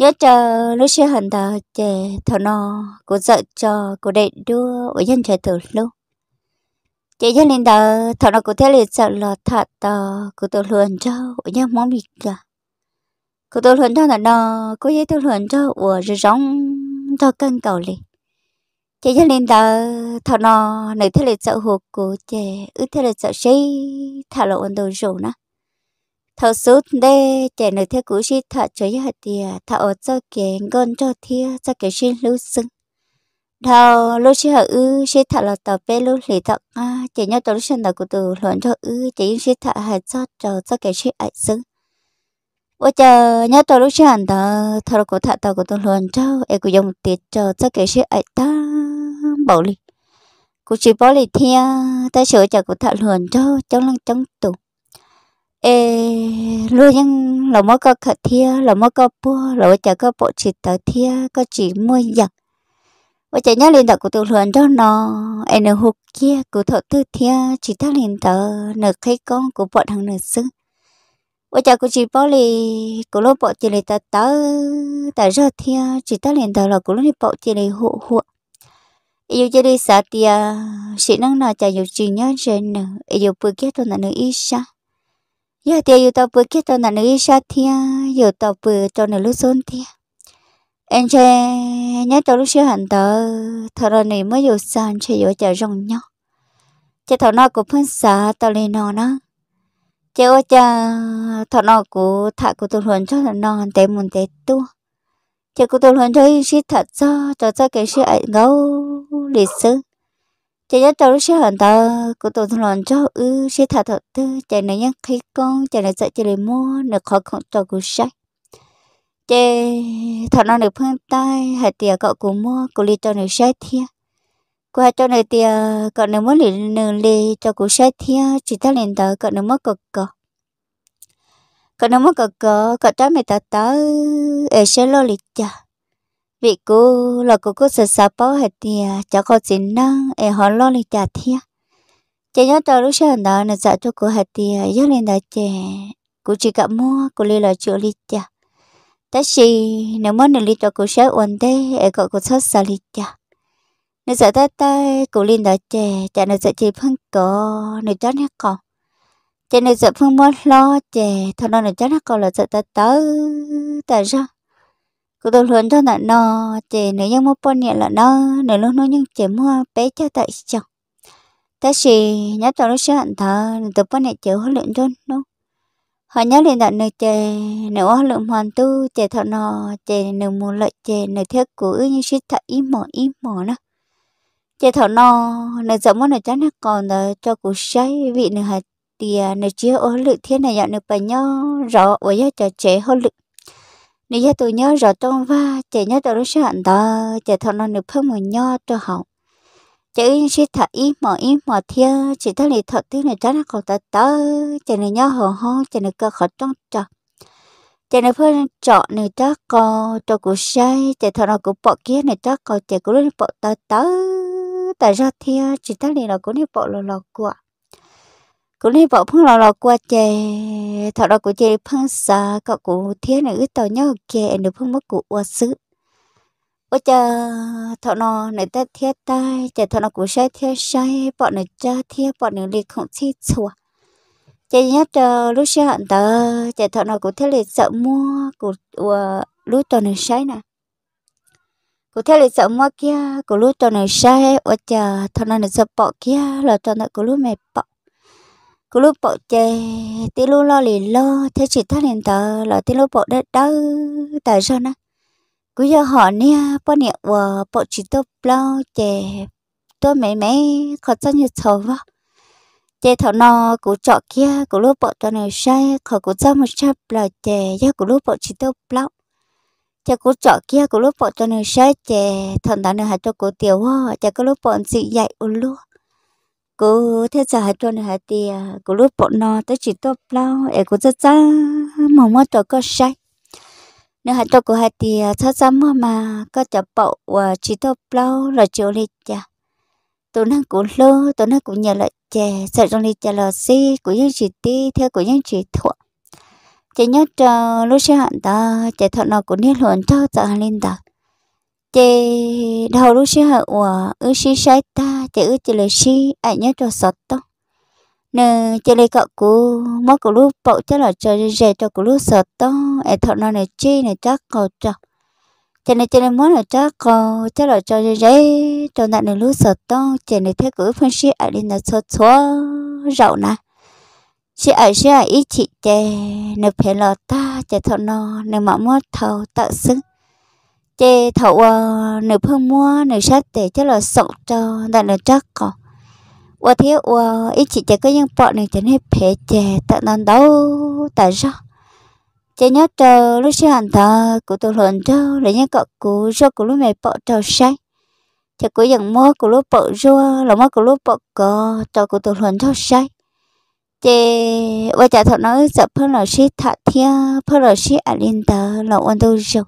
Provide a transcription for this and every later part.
nhớ chờ lúc xe hận tờ chè thọ nó cố sợ cho cố đệ đưa ở dân trời tử luôn chị dân lên tờ thọ nó cố thế liệt sợ là thật tờ cố tôi luận cho ở dân món bị cả cố tôi luận cho là nó cố dễ tôi luận cho ở rồi giống cho cân cầu liền chị dân lên tờ thọ nó nữ thế liệt sợ hụt cô chè ước thế liệt sợ sĩ thả lộ ổn đồ rủ nữa thợ sút đê trẻ nữ theo cú sĩ thợ chơi hạt tìa thợ ở cho kẻ ngôn cho thia cho kẻ xin lưu sưng thầu lúc sĩ hở ư sĩ thợ là tàu bê lúc lì thợ nga trẻ nhau tổ lúc sinh đạo của từ luận cho ư trẻ yên sĩ thợ hạt cho trò cho kẻ sĩ ải sưng ô chờ nhau tổ lúc sinh đạo thợ của thợ tàu của từ luận cho em của dùng tiệt cho cho kẻ sĩ ải ta bảo lì cú chỉ bảo lì thia ta sửa cho của thợ luận cho trong lăng trong tủ e lu nhưng lò mơ có khờ thia lò mơ có bua lò chả có bộ chỉ tờ thia có chỉ mua giặc và chả nhớ liền tờ của tụ lượn cho nó em nửa hụt kia của thợ tư thia chỉ ta liền tờ nửa khách con của bọn thằng nửa xứ và chả của chỉ bỏ lì của lô bộ chỉ lì tờ tớ tờ rơ thia chỉ ta liền tờ là của lô bộ chỉ lì hộ hộ yêu chơi đi xả tia sĩ năng nào chả yêu chỉ nhớ trên nè yêu bự kia tôi là nữ ít sao giờ thì yêu tao bữa kia tao nãy nữ sát thia giờ tao bữa cho nãy lúc xôn thia anh che nhớ tao lúc xưa hẳn tớ thọ rồi này mới dù sàn che dù chờ rong nhau che thọ nó của phân xả tao lên nó nó che ô cha thọ nó của thạ của tôi huấn cho thọ nó tế muốn tế tua che của tôi huấn cho sĩ thật cho cho cho cái sĩ ấy gấu lịch sử chị nhớ tao lúc xưa hận tao cô tao thằng lòn cho ư sẽ thà thật tư chạy này nhắc khi con chạy này sợ chị này mua được khó không cho cô sách chạy thằng nó được phương tay hạt tiền cậu cũng mua cậu đi cho này sách thia cô hạt cho này tiền cậu nếu muốn liền nương đi cho cô sách thia chỉ ta liền tao cậu nếu muốn cậu cậu cậu nếu muốn cậu cậu cậu cho mày tao tao ở xe lô lịch chả vì cô là cô cô sợ sợ bảo hết thì à, cháu có chính năng em họ lo lên trả thiệt chị nhớ cho lúc sáng đó là dạ cho cô hết thì dắt à, lên đã chị cô chỉ gặp mua cô lấy là chỗ lý cha tất nhiên nếu muốn được lý cho cô sẽ ổn thế em gọi cô sợ sợ lý cha nếu sợ tay tay cô lên đó chị chả nếu sợ chỉ phân cổ nếu cháu nhắc còn chị nếu sợ phân mất lo chị thằng nó nếu cháu nhắc còn là sợ tay tới tại sao cô tôi luôn cho nó nó chỉ nếu như một bên nhẹ là nó nếu lúc nó nhưng chỉ mua bé cho tại chồng ta thì nhớ cho nó sẽ hạn thở từ bên nhẹ chịu hơn lượng cho nó họ nhớ liền đặt nơi chè nếu hơn lượng hoàn tu chè thọ nọ chè nếu mua lợi chè nếu thiết cũ như sẽ thật im mỏ im mỏ nữa chè thọ nọ nếu giống món này chắc nó còn là cho củ sấy vị nữa hạt thì nếu chế ở lượng thiết này dọn được bài nhau rõ ở cho trẻ hơn lượng nếu như tôi nhớ rõ trong va chạy nhớ tôi rất sợ hẳn đó chạy thọ nó nửa phong mùi nhớ cho học chạy yên sẽ thọ ít mỏ ít mỏ thia chỉ thấy lì thọ tiếng này trái nó còn ta tớ chạy này nhớ hồ hông chạy này cơ khó trong trọ chạy này phương trọ này đó có trọ của say chạy thằng nào cũng bỏ kia này đó có chạy cũng lên bỏ tớ tớ tại ra thia chỉ thấy lì nó cũng đi bỏ lò lò của cũng nên bỏ phăng lò lò qua chè thọ đó của chè phăng xa cậu cụ thế này cứ tàu nhau chè được phăng mất cụ qua xứ ô chờ thọ nó này ta thiết tai chè thọ nó cũng sai thiết sai bọn này cha thiết bọn này liệt không chi chùa chè nhát chờ lúc xe hạn tờ chè thọ nó cũng thế liệt sợ mua của lúc tàu này sai nè cụ thế lịch sợ mua kia cụ lúc tàu này sai ô chờ thọ nó này sợ bỏ kia là tàu này cụ lúc mẹ bỏ cú lúc bộ chè tí lúc lo liền lo thế chỉ thắt liền tờ là tí lúc bộ đất đâu tại sao nè cứ giờ họ nia bao niệm và bộ chỉ tốt lo chè tôi mẹ mẹ khó cho nhiều sầu vào chè thọ nò cụ trọ kia cụ lúc bộ tờ này sai khó cụ cho một trăm là chè do cụ lúc bộ chỉ tốt lo chè cụ trọ kia cụ lúc bộ tờ này sai chè thằng ta nữa hãy cho cụ tiểu hoa chè cụ lúc bộ gì dạy u luôn cô thế giờ hai tuần hai thì à, cô lúc bọn nó tới chỉ tốt lao em cô rất à, ra mà mất tôi có sai nếu hai tôi cô hai thì thật ra mà mà có chập bộ à, chỉ tốt lao là chịu đi chả tôi năng cũng lơ tôi năng cũng nhờ lại chè sợ trong đi chả là gì, của những chị ti theo của những chị thuận chỉ nhớ chờ lúc sẽ hạn ta chỉ thuận nào cũng đi luận cho giờ lên ta chị đầu lúc xưa hậu quả ư xí sai ta chị ư chị lấy xí ai nhớ cho sọt to nè chị lấy cậu cú mỗi cậu lúc bộ chắc là trời rẻ cho cậu lúc sọt to ai thọ nó này chi này chắc cậu cho chị này chị lấy muốn là chắc cậu chắc là trời rẻ cho nạn này lúc sọt to chị này thấy cậu phân xí ai đi là sọt xóa rậu nè chị ở xí ai ít chị chè nè phải lọt ta chị thọ nó nè mà muốn thầu tạ sức chế thầu ờ, nửa phương mua nửa sát để chắc là sợ cho đàn nửa chắc còn và thế và ít chỉ chỉ có những bọn này chẳng hết phê chè tận đàn đâu tại sao chế nhớ chờ lúc sinh hành thờ của tôi luận cho lấy những cậu cũ do của lúc mẹ bỏ trầu say chỉ của dần mua của lúc bỏ rua là mua của lúc bỏ cò cho của tôi luận cho say chế và chả thọ nói sợ phân là sĩ thạ thiên phân là sĩ ảnh linh tờ là ôn tôi rồi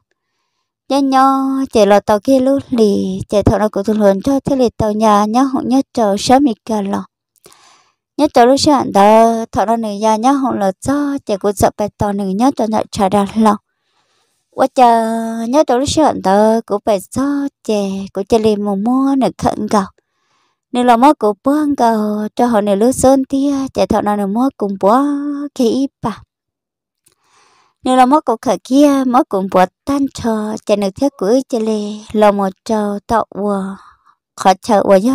nhớ nhớ chạy lọ tàu kia lúc lì chạy thọ nó cũng thường luận cho thế lì tàu nhà nhá họ nhớ chờ sớm mì cả lọ nhớ chờ lúc sáng đó thọ nó nửa nhà nhá họ lọ cho chạy cũng sợ bài tàu nửa nhớ cho nó trả đạt lọ quá chờ nhớ chờ lúc sáng đó cũng phải cho chạy cũng chạy lì mù mua nửa khẩn gạo nửa lọ mua cũng buông gạo cho họ nửa lúc sơn tia chạy thọ nó nửa mua cũng buông khi bà nếu là mất cuộc khởi kia mất cũng bỏ tan cho chạy được theo cuối chạy lề là một trâu tạo ua khó chờ ua do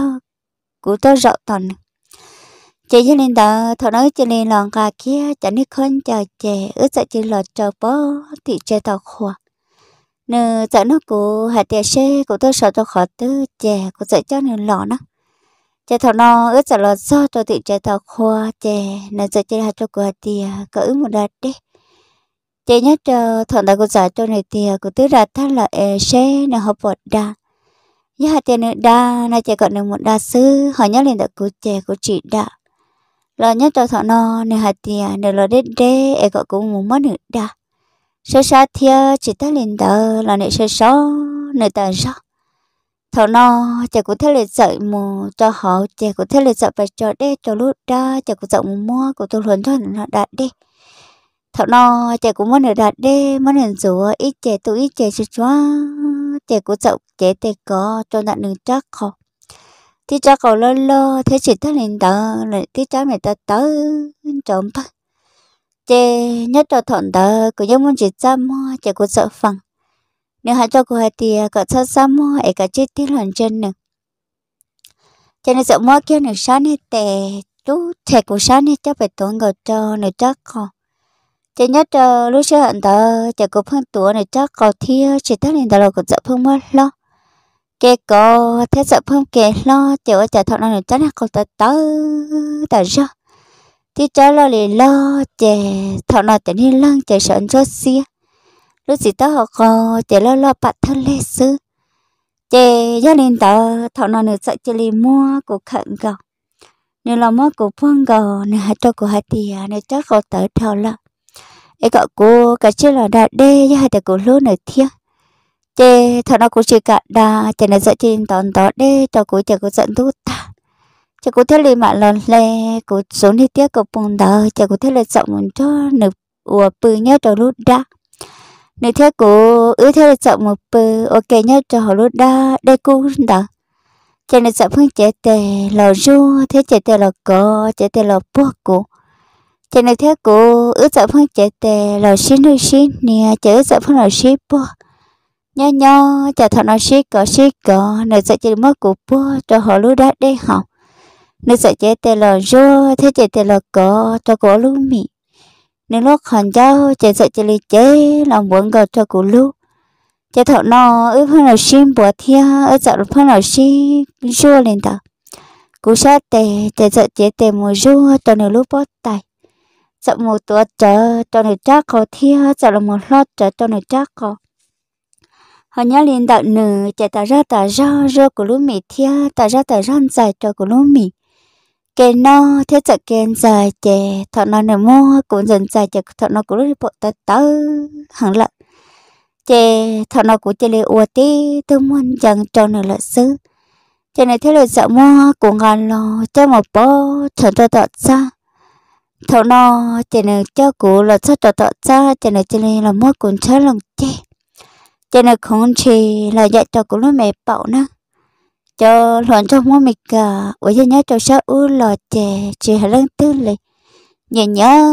cú tôi rộng toàn chị cho nên đó thằng nói cho nên lòng gà kia chẳng nên khôn chờ chè ước sợ chỉ lọt chờ bó thì chơi tàu khua nếu sợ nó cú hạt tiền xe cú tôi sợ cho khó tư chè cú sợ cho nên lọ nó chè thằng nó ước sợ lọt do tôi thì chơi tàu khua chè nơ sợ chơi hạt cho của tiền cỡ một đợt đấy chị nhất chờ thuận tại cô giả cho này thì à, cô tứ ra thắt là e xe nè họ bột đa nhớ hạt tiền nữa đa nay chị còn được một đa sư họ nhớ lên được cô trẻ của chị đa lo nhớ cho thọ no này hạt tiền này lo đế đế e gọi cũng muốn mất nữa đa sơ sa thia chị ta lên đờ là này sơ só này tờ só thọ no chị cũng thấy lịch dạy mù cho họ chị cũng thấy lịch dạy phải cho đế cho lúc đa chị cũng dạy mua của tôi luôn cho nó đã đi thọ no trẻ cũng muốn được đạt đê muốn được rửa ít trẻ tụ ít trẻ sụt quá trẻ cũng chậu trẻ chạy có cho nạn đừng chắc không thì cha cầu lơ lơ thế chỉ tới lên tờ lại thì cha mẹ ta tới trộm thôi trẻ nhất cho thuận tờ cứ giống muốn chỉ cha mo trẻ cũng sợ phẳng nếu hai cho cô hai tia cả cha cha mo ấy cả chết tiếc lần chân nữa cho nên sợ mo kia nữa sáng hết tè chú trẻ cũng sáng hết cho phải tuấn gạo cho nữa chắc không chỉ nhất chờ lúc xưa hận tờ chỉ có phương tuổi này chắc có thia ờ, chỉ tất nên tờ là có sợ phương mất lo kê có thế sợ phương kê lo chỉ ở trả thọ này chắc là còn tờ tớ tờ ra thì trả lo liền lo chỉ thọ nào chỉ nên lăng chỉ sợ cho xia lúc gì tớ họ có chỉ lo lo bạn thân lê sư chỉ gia đình tờ thọ nào nữa sợ chỉ lì mua của khẩn gạo nếu là mua của phương gạo nếu hạt cho của hạt thì nếu chắc có tớ thọ lắm ấy cậu cô cả chưa là đã đê với hai tay cô lúa này thiếc chê thằng nó cũng chỉ cả đa chả nên sợ trên tòn tỏ đê cho cô chả cô giận tốt ta chả cô thấy lì mà lần lê cô xuống đi tiếc cậu buồn đờ chả cô thấy là sợ muốn cho nửa ủa bự nhớ cho lúc đã nửa thế cô ứ thế là sợ một bự ok nhớ cho họ lúc đã đê cô đã cho nên sợ phương chế tề lò ru thế chế tề lò cò chế tề lò bua cô chỉ nên thế cô ước sợ phong chạy tè lò xin hơi xin nè chỉ ước sợ phong lò xin po nho nho chả thọ nó xin cỏ xin cỏ nơi sợ chỉ mất của po cho họ lú đá đây học nơi sợ chạy tè lò rô thế chạy tè lò cỏ cho cổ lú mị nếu lúc hòn dao chạy sợ chỉ lì chế lòng buồn gọt cho cổ lú chạy thọ nó ước phong lò xin bỏ theo ước sợ phong lò xin rô lên tao cú sát tè tè sợ chạy tè mùa rô cho nửa lú bót tay sợ một tuổi chờ cho người chắc có thia sợ là một lót chờ cho người chắc có họ nhớ liền đạo nữ chạy ta ra ta ra ra của lũ mì thia ta ra ta ra dài cho của lũ mì kê nó thế chợ kên dài chè thọ nó nở mô cũng dần dài chè thọ nó cũng bộ ta tớ hẳn lận chè thọ nó của chè lê ua tí tôi muốn chẳng cho nở lợn sứ chè này thế là sợ mô cũng ngàn lò cho một bó chẳng cho tọt xa thầu nó chỉ là cho cụ là cho tọt tọt cho chỉ là chỉ là mua cuốn chơi lòng chê chỉ là không chỉ là dạy cho cụ nó mẹ bảo nữa cho loạn cho mua mì cả ở dưới nhớ cho sợ u lò chè chè là lần tư lì nhớ nhớ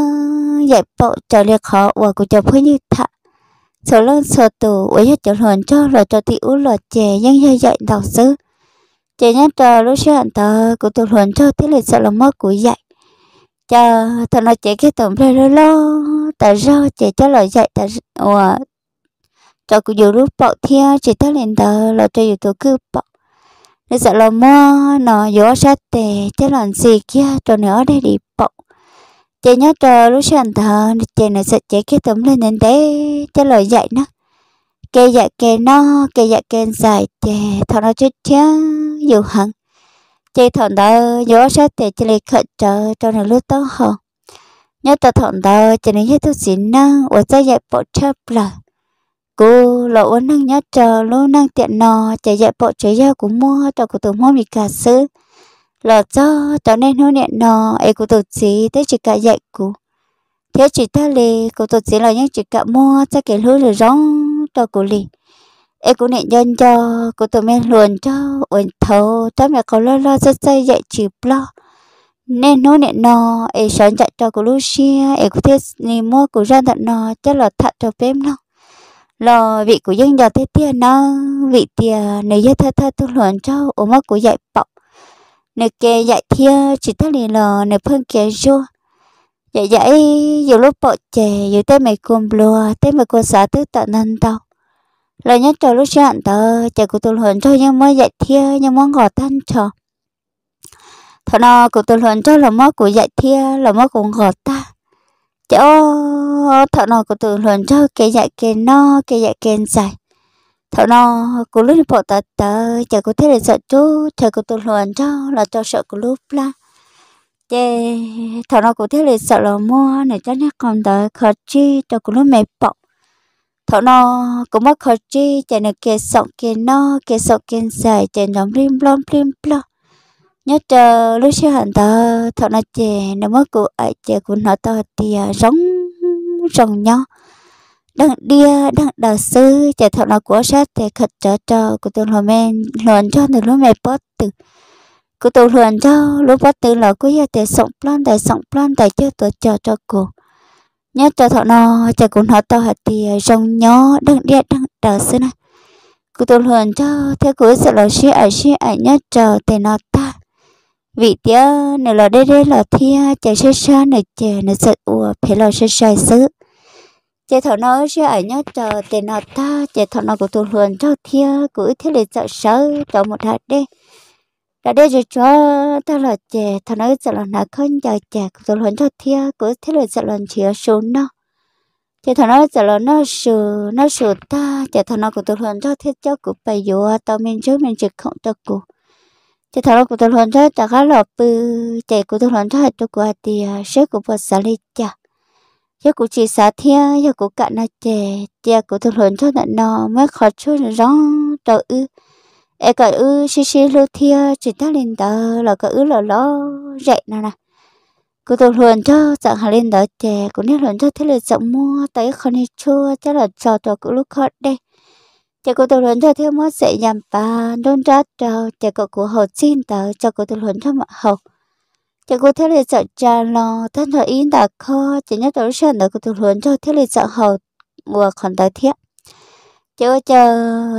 dạy bảo cho liệt khó và cụ cho phơi như thạ sợ lần sợ tù ở dưới cho loạn cho là cho thì u lò chè nhưng dạy dạy đọc sư chỉ nhớ cho lúc sáng tờ cụ tụ loạn cho thế là sợ là mất cụ dạy cho thằng nó chạy cái tổng lên rồi lo tại sao chạy cho lời dạy tại ủa cho cứ dù lúc bọc thia chỉ tới lên tờ là cho dù tôi cứ bọc nên sợ là mua nó gió sát tệ chứ làm gì kia cho nữa đây đi bọc chạy nhớ chờ lúc sáng thờ chạy này sợ chạy cái tổng lên đến thế cho lời dạy nó kê dạy kê no kê dạy kê dài chạy thằng nó chết chứ dù hẳn chị thằng đó nhớ sẽ để chị lấy khởi chờ cho nó lúc đó họ nhớ ta thằng đó chị nên hết thuốc xin năng ở ra dạy bộ chấp là cô lỡ uống năng nhớ chờ lúc năng tiện nò chị dạy bộ chế gia của mua cho của tụi mua mì cà sư lỡ cho cho nên hôn điện nò ấy của tụi chị tới chỉ cả dạy cô thế chị ta lì của tụi chị là những chị cả mua cho cái lưỡi là rong cho của lì em cũng nên dân cho cô tụi mình luôn cho ổn thấu cho mẹ có lo lo rất say dạy chịu lo nên nó nên nó em sẵn dạy cho cô Lucia em có thể nì mua của ra thật nó cho là thật cho phép nó lo vị của dân giờ thế tiền nó vị tiền nếu như thơ thơ tôi luận cho ổn mất của dạy bọc nếu kia dạy thia chỉ tất liền là nếu phân kia chua dạy dạy dù lúc bỏ trẻ dù tới mày cùng lùa tới mày cô xã tứ tận năng tao là nhất trò lúc chọn tờ chạy của tôi hồn cho nhưng mới dạy thia nhưng muốn gọt thân trò thọ nó của tôi hồn cho là mất của dạy thia là mất của gọt ta chỗ thọ nó của tôi hồn cho cái dạy cái no cái dạy cái dài thọ nó của lúc bộ tờ tờ chạy của thế là sợ chú chạy của tôi hồn cho là cho sợ của lúc la chê thọ nó của thế là sợ là mua này cho nó còn tờ khờ chi cho của lúc mệt bọc thọ nó cũng mất khỏi chi chạy nè kê sọ kê nó kê sọ kê dài chạy nhóm lim lom lim lo nhớ chờ lúc xưa hẳn thọ thọ nó chè nó mất cụ ai chè cũng nó to thì sống sống nhau đang đia đang đạo sư chạy thọ nó của sát thì khật trở cho của tôi lo men luận cho từ lúc mẹ bớt từ của tôi luận cho lúc bớt từ là của giờ thì sống plan tại sống plan tại chơi tôi chờ cho cô nhớ cho thọ nó chả cũng họ tao hạt thì rong nhớ đang điện đang đào xưa này cứ tôi luôn cho theo cứ sợ là xí ở xí ở nhớ chờ thì nó ta vị tia nếu là đây đây là thia chả sẽ xa này chả nó sợ ủa phải là sẽ sai xứ chả thọ nó xí ở nhớ chờ thì nó ta chả thọ nó của tôi luôn cho thia cứ thế là sợ sợ cho một hạt đây đã để cho cho ta là chè thằng nói sẽ là nó không giờ chè rồi lớn cho thia cứ thế là sẽ là chia số nó thì thằng nó sẽ là nó sự nó sự ta chè thằng nó của tôi lớn cho thiết cho của bây giờ tao mình chứ mình chỉ không cho cụ chè thằng nó của tôi lớn cho chả có lọ bự chè của tôi lớn cho hai tôi qua thì sẽ của bớt xả đi chả giờ của chị xả thia giờ của cạn nó trẻ chè của tôi lớn cho nó mới khó chơi nó rong trời ư e cả ư xí xí lô thia chỉ ta lên đó là cả ư là lo dậy nè nè cô tôi luôn cho chẳng hà lên đó chè cô nên luôn cho thế là rộng mua tới không chua chắc là trò trò cứ lúc khó đây chè cô tôi luôn cho theo mua dậy nhầm bà đôn ra trò chè cô của họ xin tờ cho cô tôi luôn cho mọi học chè cô thế là sợ cha lo thân thọ yên đã khó chè nhớ tới sân đó cô tôi luôn cho thế là sợ hậu của còn tới thiết chờ chờ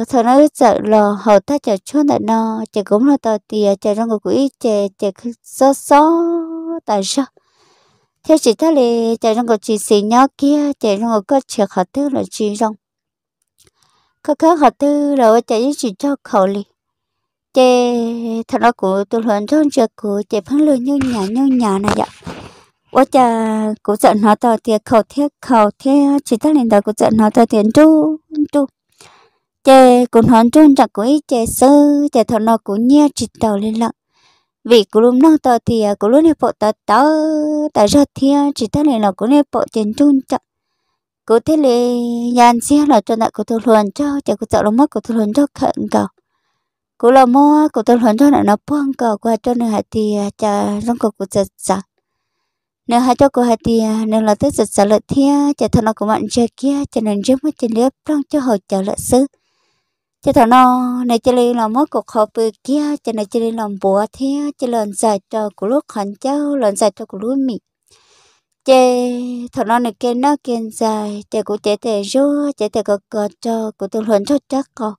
thằng nó sợ là hậu ta chờ chốt là nó chờ cũng là tao tìa chờ trong người quỹ chờ chờ xó xó tại sao thế chị ta lì chờ trong người chị xì nhỏ kia chờ trong người có chờ họ tư là chị trong có khớ họ tư rồi chờ những chị cho khẩu lì chờ thằng nó của tôi hoàn trong chờ của chờ phăng lượng như nhà như nhà này vậy ủa chờ cũng giận nó tao tiệt khẩu thiết khẩu thiết chỉ ta lên đã cũng giận nó tao tiền tu tu chè cũng hòn trôn có của chè sơ chè thọ nó cũng nhia chỉ tàu lên lặng vì cú lúc nó tờ thì à, cũng luôn này bộ tàu tàu tại ra thia chỉ ta này là cũng này bộ tiền trôn chẳng cú thế lệ nhàn xe là cho đại cú thu hoàn cho chè cú sợ lắm mất cú thu hoàn cho khẩn cầu cú là mua cú thu hoàn cho lại nó phong cầu qua cho nên hạt thì à, chả trong cầu cú giật giật nếu hai cho cô hai thì à, nếu là tới giật giật lợi thia chè thọ nó cũng bạn chè kia chè nên rất mất chè liếp trong cho họ chờ lợi sư chứ thằng nó này chỉ là mất cuộc họp bự kia cho này chỉ là bùa thế chỉ lần giải cho của lúc hắn cháu lần giải cho của lúc mì chê thằng nó này kia nó kia dài chê của chê thể rú chê thể cọ cọ cho của tôi luận cho chắc cọ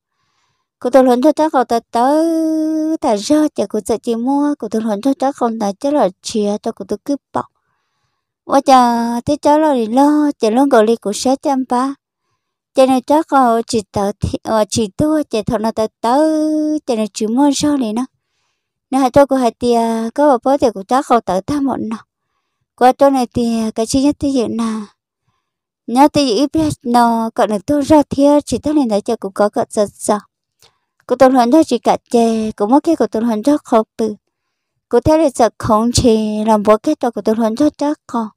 của tôi luận cho chắc cọ ta tới ta rơ chê của sợ chị mua của tôi luận cho chắc không ta chứ là chia cho của tôi cướp bọc quá chờ thế cháu lo thì lo chờ lo gọi đi của sáu chăm ba cho nên chắc là ờ, chỉ tớ ờ, chỉ tôi chỉ thằng nào tớ tớ cho nên chỉ muốn sao này nó nếu hai tôi có hai tia có một bó thì cũng chắc không tớ tham một nó qua tôi này thì cái chi nhất thì hiện là nhớ thì ít biết nó cận được tôi ra thiê chỉ tôi này đã cho cũng có cận rất giật cô tôi hoàn cho chỉ cả chè cũng mất cái của tôi hoàn cho khó từ cô thấy được giật không chỉ làm bố cái tôi của tôi hoàn cho chắc còn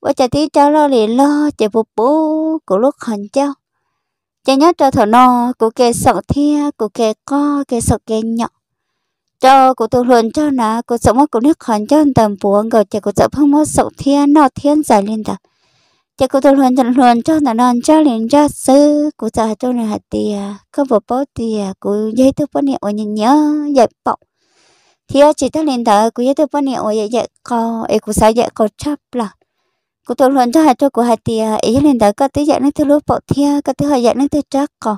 và chả tí cháu lo liền lo chả bố bố của lúc hành cháu cho nhớ cho thọ nó của kê sợ thia của kê co kê sợ kê nhọ cho của tu luôn cho nó của sống mất của nước khẩn cho tầm buồn rồi cho của sợ phong mất sợ thia nọ thiên giải lên đó cho của tu luôn cho luôn cho nó non cho liền cho sư của sợ cho nó hạt tia không vừa bó tia của dây thức bó niệm ở nhìn nhớ dạy bọc thia chỉ ta lên đó của dây thức bó niệm ở dạy dạy co ấy của sao dạy co chấp là cụ tôi luôn cho hai cho cụ hai tia ý lên đó có tới dạng nước thứ lúa bộ thia có tới hai dạng nước thứ chắc còn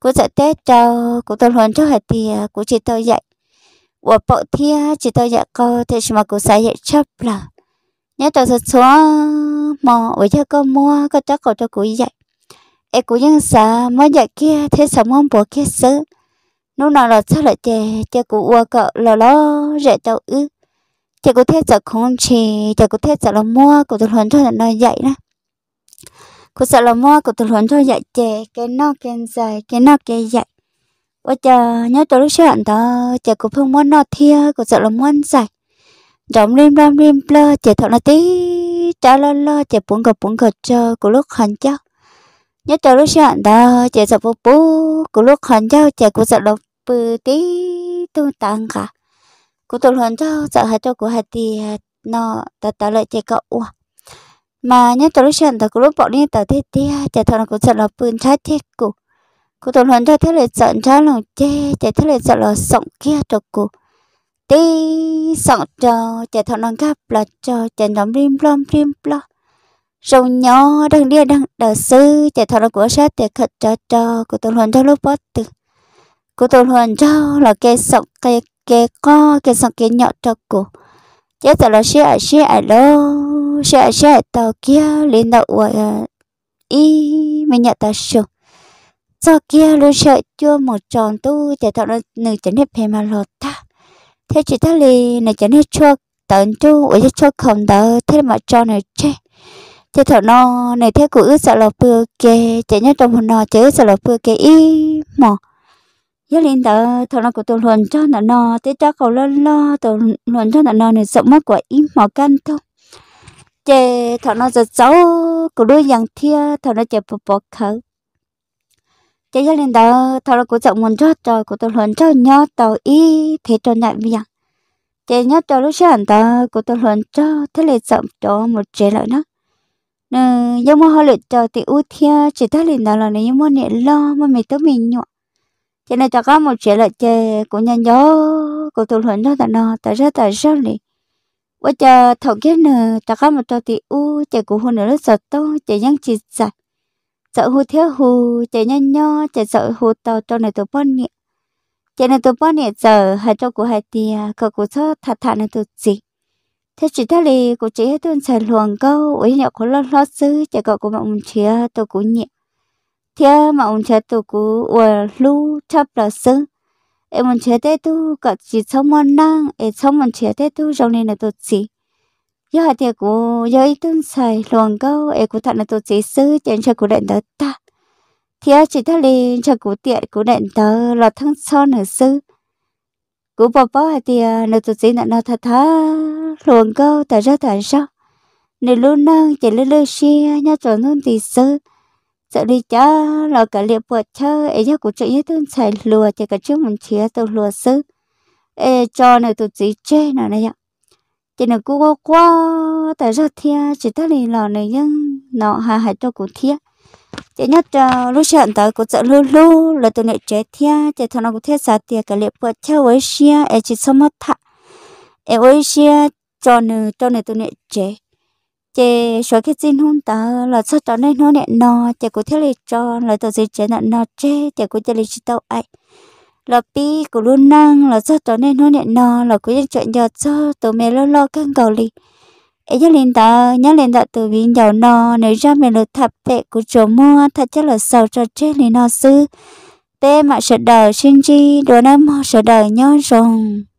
cụ sợ tết cho cụ tôi luôn cho hai tia cụ chỉ tôi dạy của bộ thia chỉ tôi dạy cô thì mà cụ sai dạy chấp là nhớ tôi sợ xuống mò với cho con mua có chắc cậu cho cụ dạy em cụ nhân sợ mới dạy kia thế sợ muốn bỏ kia sớm lúc nào là sao lại chè chè cụ qua cậu là lo dạy tàu ư chỉ có thể chở không chỉ chỉ có thể chở là mua của tôi huấn cho nó dạy đó của sợ là mua của tôi huấn cho dạy chè cái nó cái dài cái nó cái dạy và chờ nhớ tôi lúc chuyện đó chỉ có phương muốn nó thia của sợ là muốn dài rộng rim ram rim lơ chỉ thọ nó tí trả lo lo chỉ bún gật bún gật chờ của lúc hẳn chắc nhớ tôi lúc chuyện đó chỉ sợ bố bố của lúc hẳn chắc chỉ của sợ là bự tí tu tăng cả cô tổ luận cho sợ hai cho của hai thì à, nó ta ta lại chạy cậu mà nhớ tổ lúc chuyện ta cứ lúc bọn đi tao thế thì à, chạy thằng cú sợ là phun trái chết cô cô tổ luận cho thế là sợ trái lòng chê chạy thế là sợ là sọng kia cho cô tí sọng cho chạy thằng nó gấp là cho chạy nó rim blom rim blom rồi nhỏ đang đi đang đờ sư chạy thằng nó của sát thì khật cho cho cô tổ luận cho lúc bót từ cô tổ luận cho là cây sọng cây cái co cái xong cái nhỏ cho cô chết tao là xe xe lô xe xe tàu kia lên đầu uầy ờ, y mình nhận tao sụp sau kia luôn sợ chưa một tròn tu để tao nó nửa chấn hết phe mà lột ta thế chỉ ta lì nửa chấn hết cho tận tu ở cho không đỡ thế mà cho nửa chơi thế thọ nó này thế của ước sợ lọc bừa kề chạy nhất trong hồn nọ chứ sợ lọc bừa kề y mỏ giờ linh đó thằng nó của tôi luận cho nó nó thế cho cậu lo lo tôi luận cho nó nó này sống mất của im mỏ căn thôi chè thằng nó giờ cháu của đôi dạng thia thằng nó chè bỏ bỏ khâu. chè giờ linh đó thằng nó của sợ muốn cho cho của tôi luận cho nhớ tàu y thế cho nhận việc chè nhớ cho lúc sáng đó của tôi luận cho thế là sống cho một chế lại nó nhưng mà họ lựa chọn thì ưu thia chỉ thấy lên đó là những mua nhẹ lo mà mình tới mình nhọ cho nên ta có một chuyện là chè của nhà nhớ của tụi huấn đó là nó tại rất tại rất này và chờ thầu kia nữa ta có một trò thì u chè của huấn nữa sợ to chè nhăn chỉ sợ sợ hồ thiếu hồ, chè nhăn nho chè sợ hồ tàu trong này tôi bón nè cho nên tôi bón nè giờ hai trò của hai tia cậu của cho thật thà này tôi gì thế chỉ thế này của chị hết tuần xài luồng câu ủy nhậu của lo lo sư chè cậu của mọi người chia tôi cũng nhẹ thế mà ông chết tôi cú ở lu chấp là sưng em muốn chết thế tu cả chỉ sống mòn năng em sống muốn chết thế tu trong này là tôi chỉ giờ thì cô giờ ít tuần xài luồng câu em cú thật là tôi chỉ sư trên cho cú đệm tớ ta thế chỉ thật lên cho cú tiện cú đệm tớ là thăng so ở sư cú bỏ bỏ hai tiền là tôi chỉ là nó thật thà luồng câu tại ra tại sao nếu luôn năng chỉ lơ lơ xia nhớ cho luôn thì sư sợ đi chớ lo cả liệu bùa chớ ấy giờ cũng chỉ như tôi xài lùa chỉ cả trước mình chia tôi lùa sư ê cho này tôi chỉ chê nào này ạ chỉ là cô quá, tại sao thia chỉ ta lì lò này nhưng nó hà hà cho cũng thia chỉ nhất là lúc trận tới cũng sợ lù lù là tôi lại chế thia chỉ thằng nào cũng thia xả tiền cả liệu bùa chớ với xia ấy chỉ xong mất thà ấy với xia cho nên cho nên tôi lại chế chế số cái xin hôn ta là sao cho nên nó nẹn nó chế cũng thế là cho là tao gì chế nè nó chê chế cũng chị là chị tao ấy là pi của luôn năng là sao cho nên nó nẹn nó là cũng những chuyện giờ cho tụi mẹ lo lo căng cầu lì ấy nhớ lên ta nhớ lên ta từ viên giàu nó nếu ra mẹ lo thập tệ của chỗ mua thật chắc là sao cho chê lì nó sư bé mà sợ đời sinh chi đồ nam sợ đời nhớ rồng